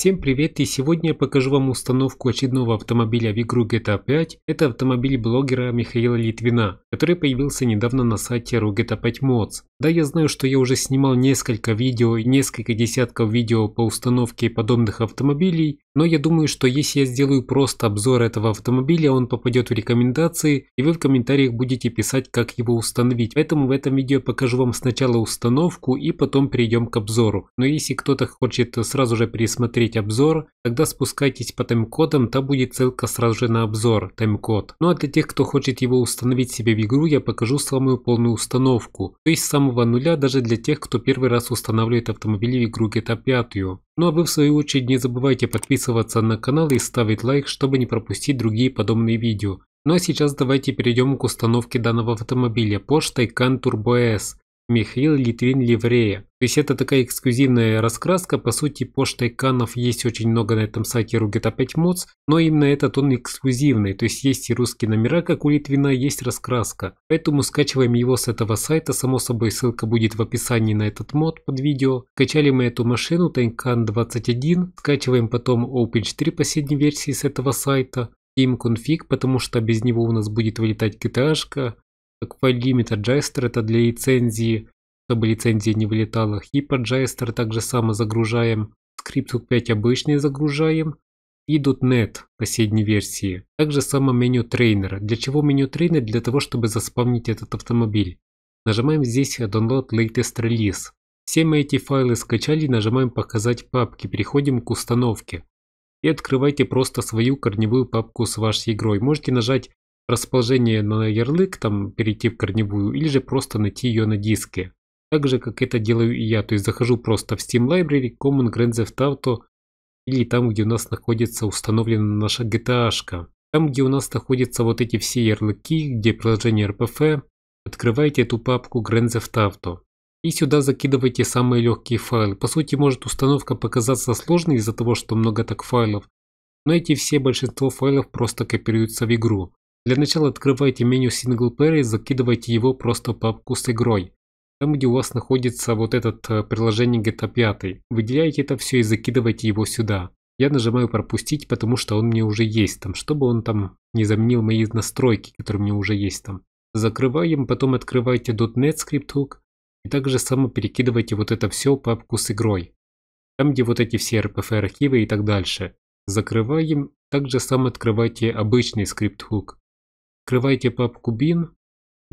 Всем привет и сегодня я покажу вам установку очередного автомобиля в игру GTA 5. Это автомобиль блогера Михаила Литвина, который появился недавно на сайте RuGeta 5 Mods. Да, я знаю, что я уже снимал несколько видео и несколько десятков видео по установке подобных автомобилей, но я думаю, что если я сделаю просто обзор этого автомобиля, он попадет в рекомендации и вы в комментариях будете писать, как его установить. Поэтому в этом видео покажу вам сначала установку и потом перейдем к обзору. Но если кто-то хочет сразу же пересмотреть смотреть обзор, тогда спускайтесь по кодам, там будет ссылка сразу же на обзор, код. Ну а для тех, кто хочет его установить себе в игру, я покажу самую полную установку, то есть с самого нуля даже для тех, кто первый раз устанавливает автомобили в игру GTA 5. Ну а вы в свою очередь не забывайте подписываться на канал и ставить лайк, чтобы не пропустить другие подобные видео. Ну а сейчас давайте перейдем к установке данного автомобиля Porsche Taycan Turbo S. Михаил Литвин Леврея. То есть это такая эксклюзивная раскраска, по сути пош тайканов есть очень много на этом сайте ругета опять моц, но именно этот он эксклюзивный, то есть есть и русские номера, как у Литвина, есть раскраска. Поэтому скачиваем его с этого сайта, само собой ссылка будет в описании на этот мод под видео. Скачали мы эту машину Тайкан 21, скачиваем потом OpenG3 последней версии с этого сайта, Steam Config, потому что без него у нас будет вылетать gta как файл джайстер это для лицензии, чтобы лицензия не вылетала. Hyper Jester также само загружаем. Скрипт 5 обычный загружаем. И .NET последней версии. Также само меню трейнера. Для чего меню трейнер? Для того, чтобы заспавнить этот автомобиль. Нажимаем здесь Download Latest Release. Все мы эти файлы скачали, нажимаем «Показать папки», переходим к установке. И открывайте просто свою корневую папку с вашей игрой. Можете нажать расположение на ярлык, там перейти в корневую, или же просто найти ее на диске. Так же, как это делаю и я, то есть захожу просто в Steam Library, Common Grand Theft Auto, или там, где у нас находится установлена наша GTA. -шка. Там, где у нас находятся вот эти все ярлыки, где приложение RPF, открываете эту папку Grand Theft Auto. И сюда закидывайте самые легкие файлы. По сути, может установка показаться сложной из-за того, что много так файлов, но эти все большинство файлов просто копируются в игру. Для начала открывайте меню Single Player и закидывайте его просто в папку с игрой. Там, где у вас находится вот этот э, приложение GTA 5. Выделяйте это все и закидывайте его сюда. Я нажимаю пропустить, потому что он мне уже есть там, чтобы он там не заменил мои настройки, которые мне уже есть там. Закрываем, потом открывайте .NET Script Hook и также само перекидывайте вот это все в папку с игрой. Там, где вот эти все RPF архивы и так дальше. Закрываем, также сам открывайте обычный скрипт hook. Открывайте папку bin,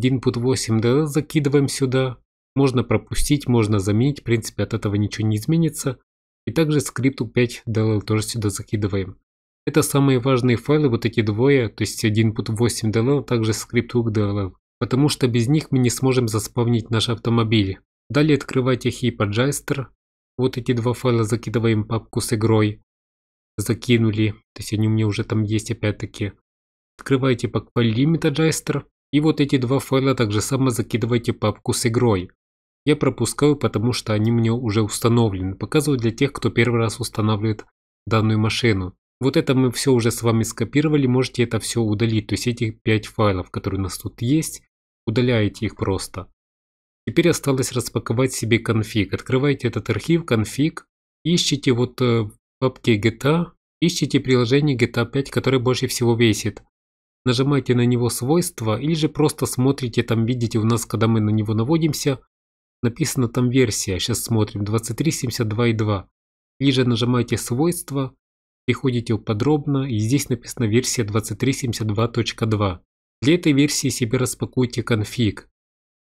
1.8 dl закидываем сюда. Можно пропустить, можно заменить, в принципе от этого ничего не изменится. И также скрипту 5 dll тоже сюда закидываем. Это самые важные файлы, вот эти двое, то есть 1.8 dll, также скрипт hook dll, потому что без них мы не сможем заспавнить наш автомобиль. Далее открывайте HeapAdjuster, вот эти два файла закидываем папку с игрой. Закинули, то есть они у меня уже там есть опять-таки. Открываете портфолио MetaJaster и вот эти два файла также само закидывайте папку с игрой. Я пропускаю, потому что они мне уже установлены. Показываю для тех, кто первый раз устанавливает данную машину. Вот это мы все уже с вами скопировали, можете это все удалить. То есть этих 5 файлов, которые у нас тут есть, удаляете их просто. Теперь осталось распаковать себе конфиг. Открываете этот архив, конфиг, ищите вот э, в папке GTA, ищите приложение GTA 5, которое больше всего весит нажимаете на него свойства или же просто смотрите, там видите у нас, когда мы на него наводимся, написано там версия, сейчас смотрим 23.72.2. Или же нажимаете свойства, переходите в подробно и здесь написано версия 23.72.2. Для этой версии себе распакуйте конфиг.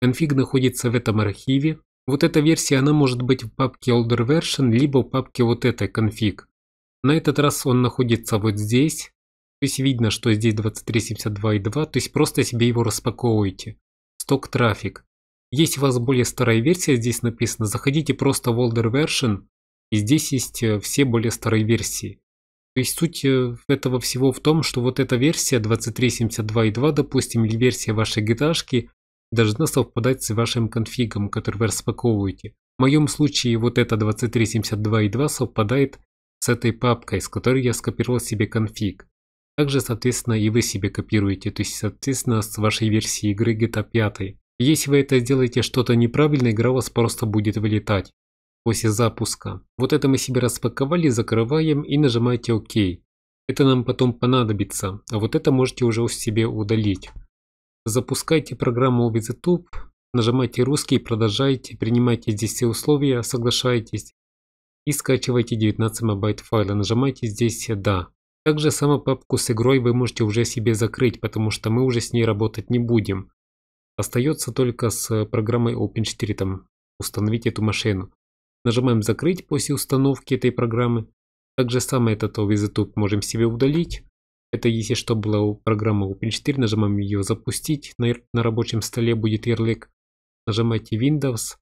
Конфиг находится в этом архиве. Вот эта версия, она может быть в папке older version, либо в папке вот этой конфиг. На этот раз он находится вот здесь. То есть видно, что здесь 2372.2, то есть просто себе его распаковываете. Сток трафик. Если у вас более старая версия, здесь написано, заходите просто в older version, и здесь есть э, все более старые версии. То есть суть э, этого всего в том, что вот эта версия 23.72.2, допустим, или версия вашей gta должна совпадать с вашим конфигом, который вы распаковываете. В моем случае вот эта 23.72.2 совпадает с этой папкой, с которой я скопировал себе конфиг. Также, соответственно, и вы себе копируете, то есть, соответственно, с вашей версии игры GTA 5. Если вы это сделаете что-то неправильно, игра у вас просто будет вылетать после запуска. Вот это мы себе распаковали, закрываем и нажимаете ОК. Это нам потом понадобится, а вот это можете уже себе удалить. Запускайте программу VZTube, нажимайте русский, продолжайте, принимайте здесь все условия, соглашайтесь и скачивайте 19 мобайт файла. Нажимайте здесь «Да». Также саму папку с игрой вы можете уже себе закрыть, потому что мы уже с ней работать не будем. Остается только с э, программой Open4 там установить эту машину. Нажимаем закрыть после установки этой программы. Также самое этот OVZTube можем себе удалить. Это если что была программа Open4, нажимаем ее запустить. На, на рабочем столе будет ярлык. Нажимаете Windows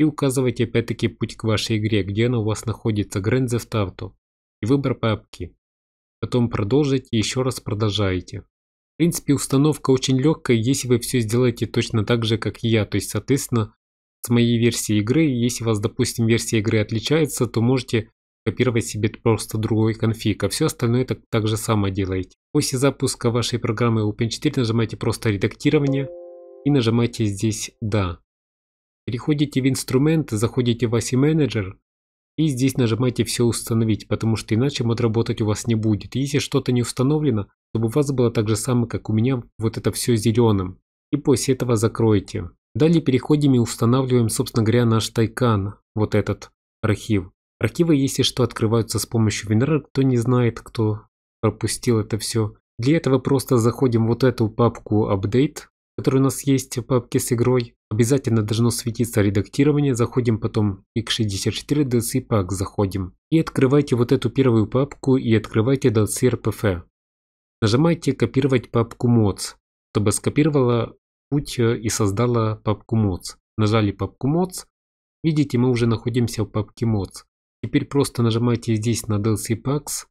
и указывайте опять-таки путь к вашей игре, где она у вас находится, Grand Theft Auto и выбор папки потом продолжите и еще раз продолжаете. В принципе, установка очень легкая, если вы все сделаете точно так же, как я, то есть, соответственно, с моей версии игры, если у вас, допустим, версия игры отличается, то можете копировать себе просто другой конфиг, а все остальное так, так же самое делаете. После запуска вашей программы Open4 нажимаете просто «Редактирование» и нажимаете здесь «Да». Переходите в инструмент, заходите в ASI Manager и здесь нажимайте «Все установить», потому что иначе мод работать у вас не будет. если что-то не установлено, чтобы у вас было так же самое, как у меня, вот это все зеленым. И после этого закройте. Далее переходим и устанавливаем, собственно говоря, наш Тайкан, вот этот архив. Архивы, если что, открываются с помощью WinRAR, кто не знает, кто пропустил это все. Для этого просто заходим в вот эту папку Update, который у нас есть в э, папке с игрой. Обязательно должно светиться редактирование. Заходим потом x64 DLC Pack заходим. И открывайте вот эту первую папку и открывайте DLC RPF. Нажимайте копировать папку mods, чтобы скопировала путь э, и создала папку mods. Нажали папку mods. Видите, мы уже находимся в папке mods. Теперь просто нажимайте здесь на DLC Packs.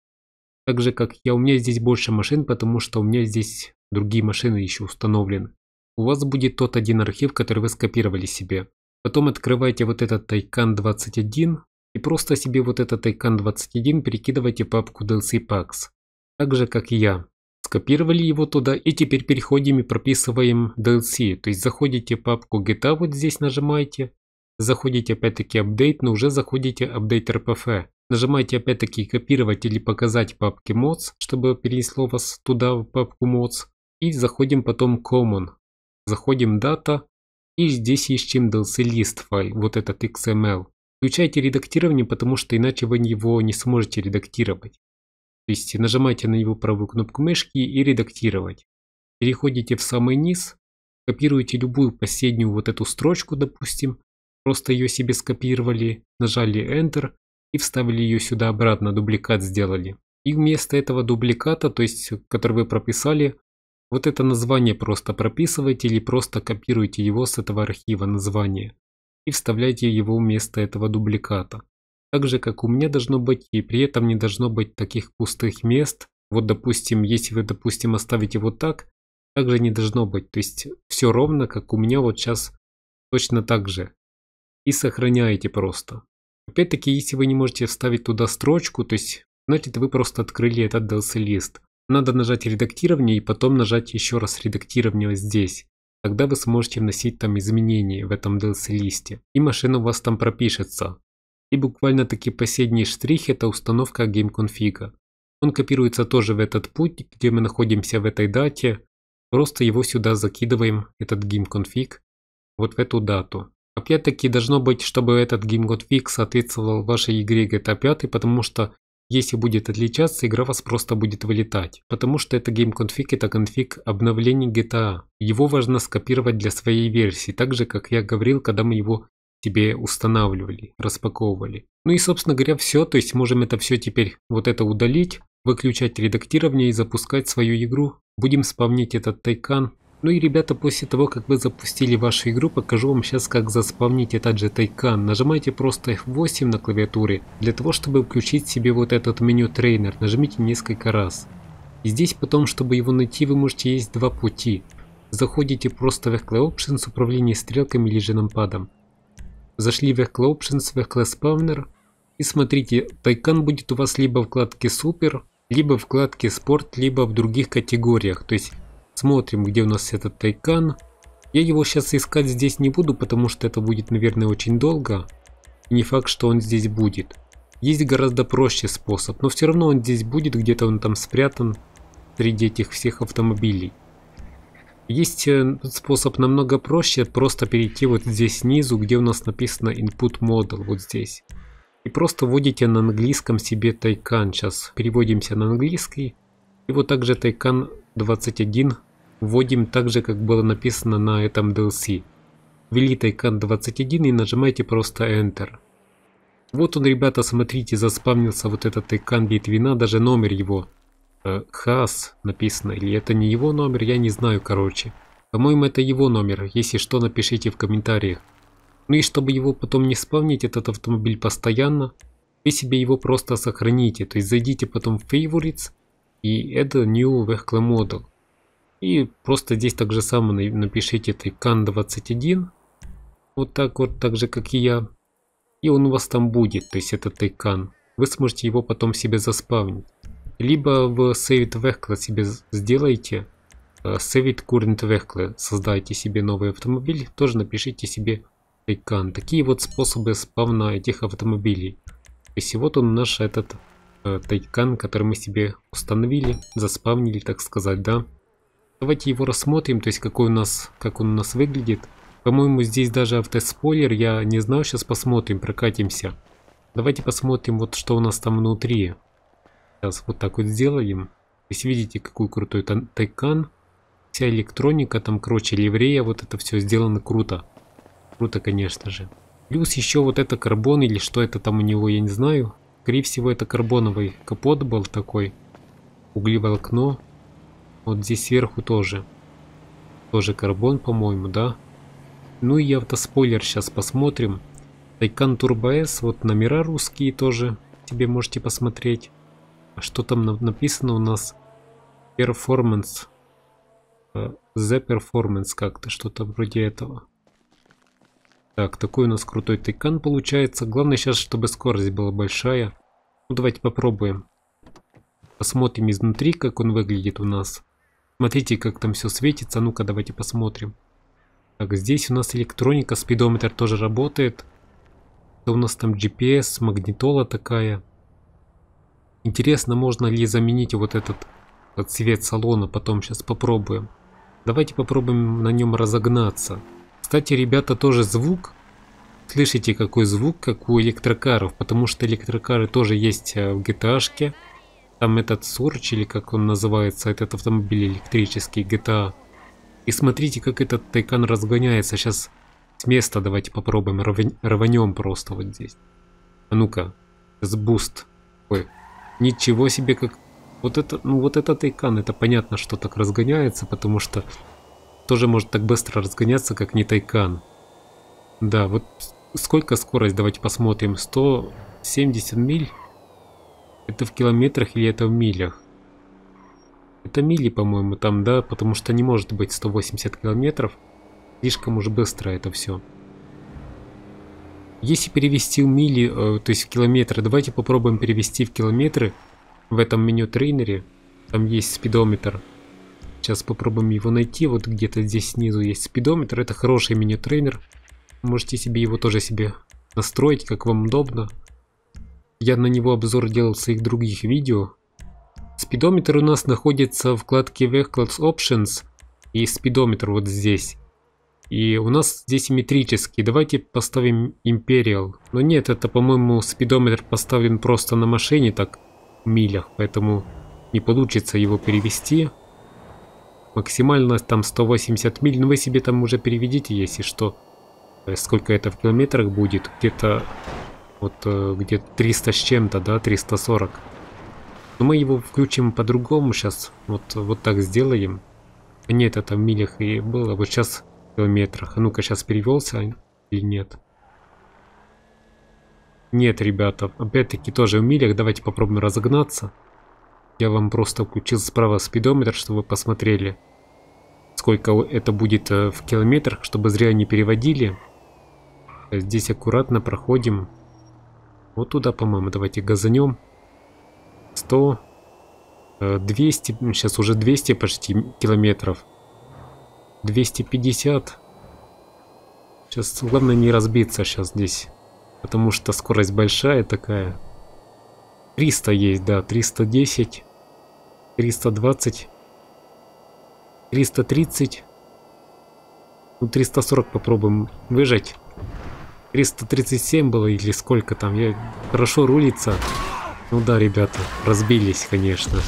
Так же как я, у меня здесь больше машин, потому что у меня здесь другие машины еще установлены. У вас будет тот один архив, который вы скопировали себе. Потом открываете вот этот Тайкан 21 и просто себе вот этот Тайкан 21 перекидывайте в папку DLC Packs. Так же, как и я. Скопировали его туда и теперь переходим и прописываем DLC. То есть заходите в папку GTA, вот здесь нажимаете. Заходите опять-таки Update, но уже заходите Update RPF. Нажимаете опять-таки копировать или показать папки mods, чтобы перенесло вас туда в папку mods. И заходим потом Common заходим дата, и здесь ищем DLC-лист файл, вот этот XML. Эм Включайте редактирование, потому что иначе вы его не сможете редактировать. То есть нажимайте на него правую кнопку мышки и редактировать. Переходите в самый низ, копируете любую последнюю вот эту строчку, допустим, просто ее себе скопировали, нажали Enter и вставили ее сюда обратно, дубликат сделали. И вместо этого дубликата, то есть который вы прописали, вот это название просто прописывайте или просто копируйте его с этого архива названия и вставляйте его вместо этого дубликата. Так же, как у меня должно быть, и при этом не должно быть таких пустых мест. Вот, допустим, если вы, допустим, оставите вот так, также не должно быть. То есть все ровно, как у меня вот сейчас точно так же. И сохраняете просто. Опять-таки, если вы не можете вставить туда строчку, то есть, значит, вы просто открыли этот DLC-лист. Надо нажать редактирование и потом нажать еще раз редактирование здесь. Тогда вы сможете вносить там изменения в этом DLC-листе. И машина у вас там пропишется. И буквально таки последний штрих это установка геймконфига. Он копируется тоже в этот путь, где мы находимся в этой дате. Просто его сюда закидываем, этот геймконфиг, вот в эту дату. Опять-таки должно быть, чтобы этот геймконфиг соответствовал вашей игре GTA 5, потому что если будет отличаться, игра вас просто будет вылетать, потому что это геймконфиг, это конфиг обновлений GTA. Его важно скопировать для своей версии, так же, как я говорил, когда мы его себе устанавливали, распаковывали. Ну и, собственно говоря, все, то есть можем это все теперь вот это удалить, выключать редактирование и запускать свою игру. Будем спавнить этот тайкан ну и ребята, после того как вы запустили вашу игру, покажу вам сейчас как заспавнить этот же Тайкан. Нажимайте просто F8 на клавиатуре, для того чтобы включить себе вот этот меню трейнер, нажмите несколько раз. И здесь потом, чтобы его найти, вы можете есть два пути. Заходите просто в Verkla Options, управление стрелками или же нампадом. Зашли в Verkla Options, Verkla Spawner. И смотрите, Тайкан будет у вас либо в вкладке Супер, либо в вкладке Спорт, либо в других категориях. То есть Смотрим, где у нас этот тайкан. Я его сейчас искать здесь не буду, потому что это будет, наверное, очень долго. И не факт, что он здесь будет. Есть гораздо проще способ, но все равно он здесь будет, где-то он там спрятан среди этих всех автомобилей. Есть э, способ намного проще, просто перейти вот здесь снизу, где у нас написано Input Model, вот здесь. И просто вводите на английском себе Тайкан. Сейчас переводимся на английский. И вот также Тайкан 21 Вводим так же, как было написано на этом DLC. Ввели Тайкан 21 и нажимаете просто Enter. Вот он, ребята, смотрите, заспавнился вот этот Тайкан Литвина, даже номер его. Э, Хас написано, или это не его номер, я не знаю, короче. По-моему, это его номер, если что, напишите в комментариях. Ну и чтобы его потом не спавнить, этот автомобиль постоянно, вы себе его просто сохраните, то есть зайдите потом в Favorites и это New Vehicle Model. И просто здесь так же само напишите Тайкан 21. Вот так вот, так же как и я. И он у вас там будет, то есть этот Тайкан. Вы сможете его потом себе заспавнить. Либо в Saved Vehicle себе сделайте э, Saved Current Vehicle, создайте себе новый автомобиль, тоже напишите себе Тайкан. Такие вот способы спавна этих автомобилей. То есть вот он наш этот э, Тайкан, который мы себе установили, заспавнили, так сказать, да. Давайте его рассмотрим, то есть какой у нас, как он у нас выглядит. По-моему, здесь даже автоспойлер, я не знаю, сейчас посмотрим, прокатимся. Давайте посмотрим, вот что у нас там внутри. Сейчас вот так вот сделаем. То есть видите, какой крутой тайкан. Вся электроника, там, короче, ливрея, вот это все сделано круто. Круто, конечно же. Плюс еще вот это карбон или что это там у него, я не знаю. Скорее всего, это карбоновый капот был такой. Углеволокно. Вот здесь сверху тоже. Тоже карбон, по-моему, да? Ну и автоспойлер сейчас посмотрим. Тайкан Турбо С, вот номера русские тоже тебе можете посмотреть. А что там написано у нас? Performance. Э, The Performance как-то, что-то вроде этого. Так, такой у нас крутой тайкан получается. Главное сейчас, чтобы скорость была большая. Ну, давайте попробуем. Посмотрим изнутри, как он выглядит у нас. Смотрите, как там все светится. Ну-ка, давайте посмотрим. Так, здесь у нас электроника, спидометр тоже работает. Это у нас там GPS, магнитола такая. Интересно, можно ли заменить вот этот цвет салона потом сейчас попробуем. Давайте попробуем на нем разогнаться. Кстати, ребята, тоже звук. Слышите, какой звук, как у электрокаров, потому что электрокары тоже есть э, в GTA. -шке. Там этот Сорч, или как он называется, этот автомобиль электрический, GTA. И смотрите, как этот Тайкан разгоняется. Сейчас с места давайте попробуем, рванем просто вот здесь. А ну-ка, с буст. Ой, ничего себе, как... Вот это, ну вот это Тайкан, это понятно, что так разгоняется, потому что тоже может так быстро разгоняться, как не Тайкан. Да, вот сколько скорость, давайте посмотрим, 170 миль. Это в километрах или это в милях? Это мили, по-моему, там, да? Потому что не может быть 180 километров. Слишком уж быстро это все. Если перевести в мили, э, то есть в километры, давайте попробуем перевести в километры. В этом меню трейнере там есть спидометр. Сейчас попробуем его найти. Вот где-то здесь снизу есть спидометр. Это хороший меню трейнер. Можете себе его тоже себе настроить, как вам удобно. Я на него обзор делал в своих других видео. Спидометр у нас находится в вкладке Vehicles Options и спидометр вот здесь. И у нас здесь симметрический. Давайте поставим Imperial. Но нет, это по-моему спидометр поставлен просто на машине так в милях, поэтому не получится его перевести. Максимально там 180 миль, но ну, вы себе там уже переведите, если что. Э, сколько это в километрах будет? Где-то вот э, где 300 с чем-то, да, 340. Но мы его включим по-другому сейчас. Вот, вот так сделаем. Нет, это в милях и было. Вот сейчас в километрах. А ну-ка, сейчас перевелся или нет? Нет, ребята, опять-таки тоже в милях. Давайте попробуем разогнаться. Я вам просто включил справа спидометр, чтобы вы посмотрели, сколько это будет э, в километрах, чтобы зря не переводили. Э, здесь аккуратно проходим. Вот туда, по-моему, давайте газанем. 100, 200, э, сейчас уже 200 почти километров. 250. Сейчас главное не разбиться сейчас здесь. Потому что скорость большая такая. 300 есть, да, 310, 320, 330. Ну, 340 попробуем выжать. 337 было, или сколько там. Я... Хорошо рулится. Ну да, ребята, разбились, конечно.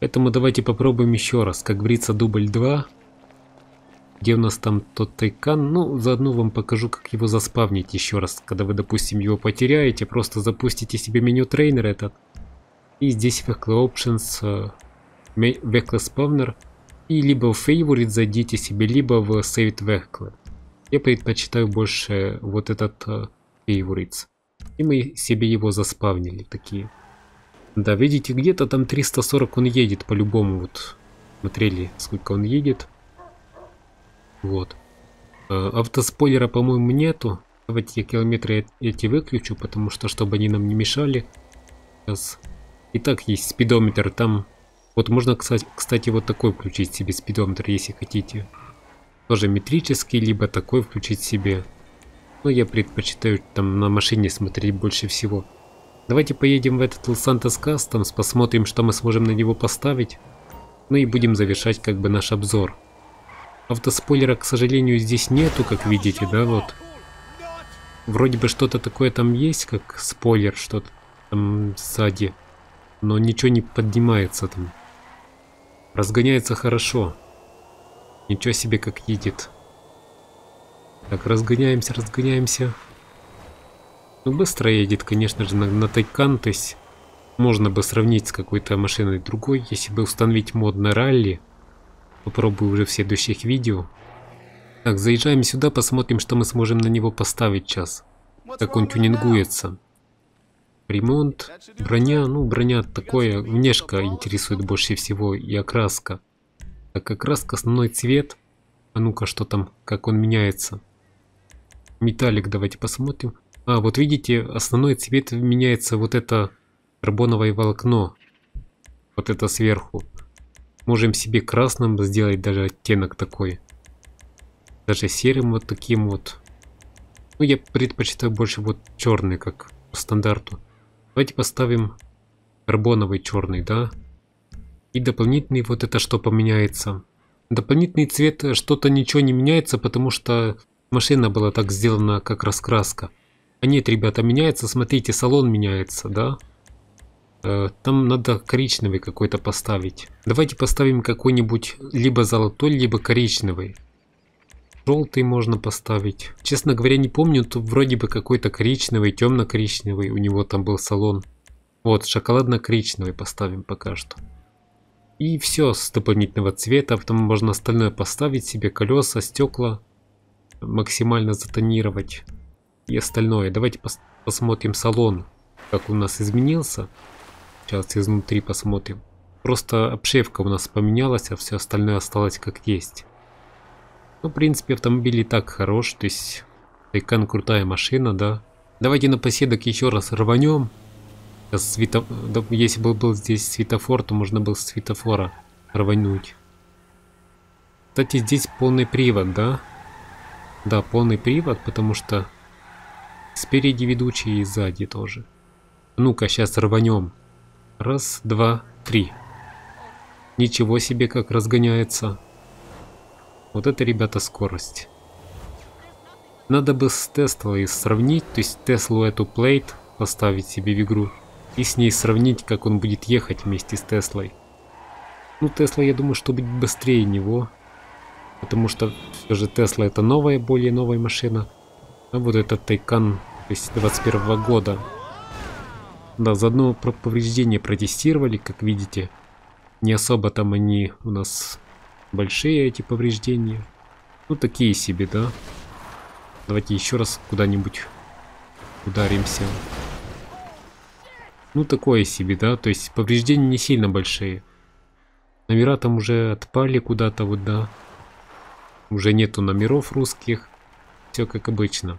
Поэтому давайте попробуем еще раз. Как говорится, дубль 2. Где у нас там тот тайкан? Ну, заодно вам покажу, как его заспавнить еще раз. Когда вы, допустим, его потеряете, просто запустите себе меню трейнер этот. И здесь Vehicle Options, э, Vehicle спавнер и либо в фейворит зайдите себе, либо в Save Vehicle. Я предпочитаю больше вот этот фейворит. Э, и мы себе его заспавнили такие. Да, видите, где-то там 340 он едет по-любому. Вот смотрели, сколько он едет. Вот. Э, автоспойлера, по-моему, нету. Давайте я километры эти выключу, потому что, чтобы они нам не мешали. Сейчас. И так есть спидометр, там вот можно, кстати, вот такой включить себе спидометр, если хотите. Тоже метрический, либо такой включить себе. Но ну, я предпочитаю там на машине смотреть больше всего. Давайте поедем в этот Лос-Сантос Кастомс, посмотрим, что мы сможем на него поставить. Ну и будем завершать как бы наш обзор. Автоспойлера, к сожалению, здесь нету, как видите, да, вот. Вроде бы что-то такое там есть, как спойлер, что-то там сзади. Но ничего не поднимается там. Разгоняется хорошо. Ничего себе как едет. Так, разгоняемся, разгоняемся. Ну, быстро едет, конечно же, на, на Тайкан, то есть можно бы сравнить с какой-то машиной другой, если бы установить мод на ралли. Попробую уже в следующих видео. Так, заезжаем сюда, посмотрим, что мы сможем на него поставить сейчас. Как он тюнингуется ремонт. Броня, ну броня такое, внешка интересует больше всего и окраска. Так окраска основной цвет. А ну-ка, что там, как он меняется. Металлик, давайте посмотрим. А, вот видите, основной цвет меняется вот это карбоновое волокно. Вот это сверху. Можем себе красным сделать даже оттенок такой. Даже серым вот таким вот. Ну, я предпочитаю больше вот черный, как по стандарту. Давайте поставим карбоновый черный, да? И дополнительный вот это что поменяется. Дополнительный цвет э, что-то ничего не меняется, потому что машина была так сделана, как раскраска. А нет, ребята, меняется, смотрите, салон меняется, да? Э, там надо коричневый какой-то поставить. Давайте поставим какой-нибудь либо золотой, либо коричневый. Желтый можно поставить. Честно говоря, не помню, тут вроде бы какой-то коричневый, темно-коричневый у него там был салон. Вот, шоколадно-коричневый поставим пока что. И все с дополнительного цвета, потом можно остальное поставить себе, колеса, стекла, максимально затонировать и остальное. Давайте пос посмотрим салон, как у нас изменился. Сейчас изнутри посмотрим. Просто обшивка у нас поменялась, а все остальное осталось как есть. Ну, в принципе, автомобиль и так хорош, то есть Тайкан крутая машина, да. Давайте напоследок еще раз рванем. Свето... Если бы был здесь светофор, то можно было с светофора рвануть. Кстати, здесь полный привод, да? Да, полный привод, потому что спереди ведущий и сзади тоже. Ну-ка, сейчас рванем. Раз, два, три. Ничего себе, как разгоняется. Вот это, ребята, скорость. Надо бы с Теслой сравнить, то есть Теслу эту плейт поставить себе в игру и с ней сравнить, как он будет ехать вместе с Теслой. Ну, Тесла, я думаю, что будет быстрее него, потому что все же Тесла это новая, более новая машина. А вот этот Тайкан то 2021 -го года. Да, заодно про повреждения протестировали, как видите. Не особо там они у нас Большие эти повреждения. Ну, такие себе, да? Давайте еще раз куда-нибудь ударимся. Ну, такое себе, да? То есть повреждения не сильно большие. Номера там уже отпали куда-то, вот, да? Уже нету номеров русских. Все как обычно.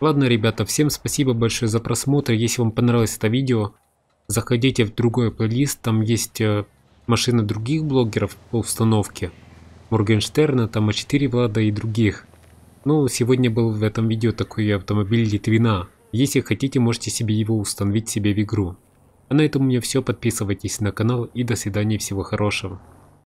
Ладно, ребята, всем спасибо большое за просмотр. Если вам понравилось это видео, заходите в другой плейлист. Там есть э, машины других блогеров по установке, Моргенштерна, Тама А4 Влада и других. Ну, сегодня был в этом видео такой автомобиль Литвина. Если хотите, можете себе его установить себе в игру. А на этом у меня все, подписывайтесь на канал и до свидания, всего хорошего.